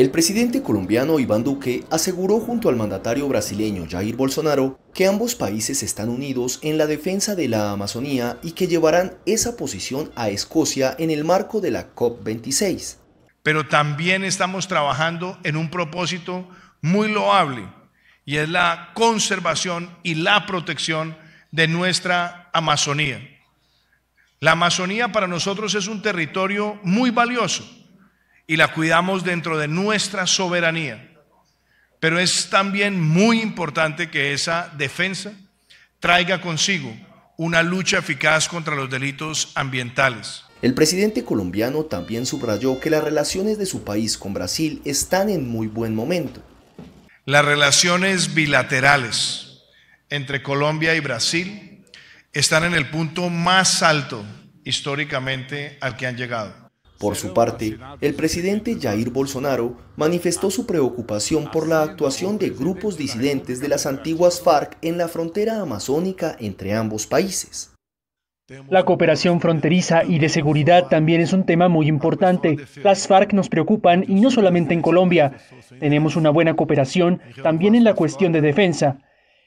El presidente colombiano Iván Duque aseguró junto al mandatario brasileño Jair Bolsonaro que ambos países están unidos en la defensa de la Amazonía y que llevarán esa posición a Escocia en el marco de la COP26. Pero también estamos trabajando en un propósito muy loable y es la conservación y la protección de nuestra Amazonía. La Amazonía para nosotros es un territorio muy valioso y la cuidamos dentro de nuestra soberanía. Pero es también muy importante que esa defensa traiga consigo una lucha eficaz contra los delitos ambientales. El presidente colombiano también subrayó que las relaciones de su país con Brasil están en muy buen momento. Las relaciones bilaterales entre Colombia y Brasil están en el punto más alto históricamente al que han llegado. Por su parte, el presidente Jair Bolsonaro manifestó su preocupación por la actuación de grupos disidentes de las antiguas FARC en la frontera amazónica entre ambos países. La cooperación fronteriza y de seguridad también es un tema muy importante. Las FARC nos preocupan y no solamente en Colombia. Tenemos una buena cooperación también en la cuestión de defensa.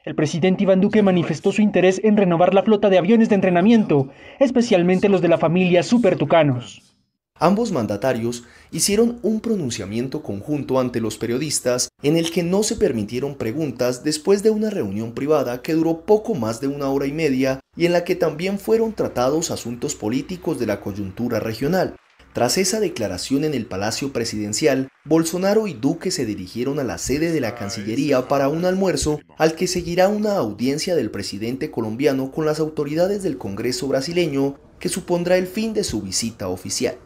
El presidente Iván Duque manifestó su interés en renovar la flota de aviones de entrenamiento, especialmente los de la familia Super Tucanos. Ambos mandatarios hicieron un pronunciamiento conjunto ante los periodistas en el que no se permitieron preguntas después de una reunión privada que duró poco más de una hora y media y en la que también fueron tratados asuntos políticos de la coyuntura regional. Tras esa declaración en el Palacio Presidencial, Bolsonaro y Duque se dirigieron a la sede de la ah, Cancillería para un almuerzo al que seguirá una audiencia del presidente colombiano con las autoridades del Congreso brasileño que supondrá el fin de su visita oficial.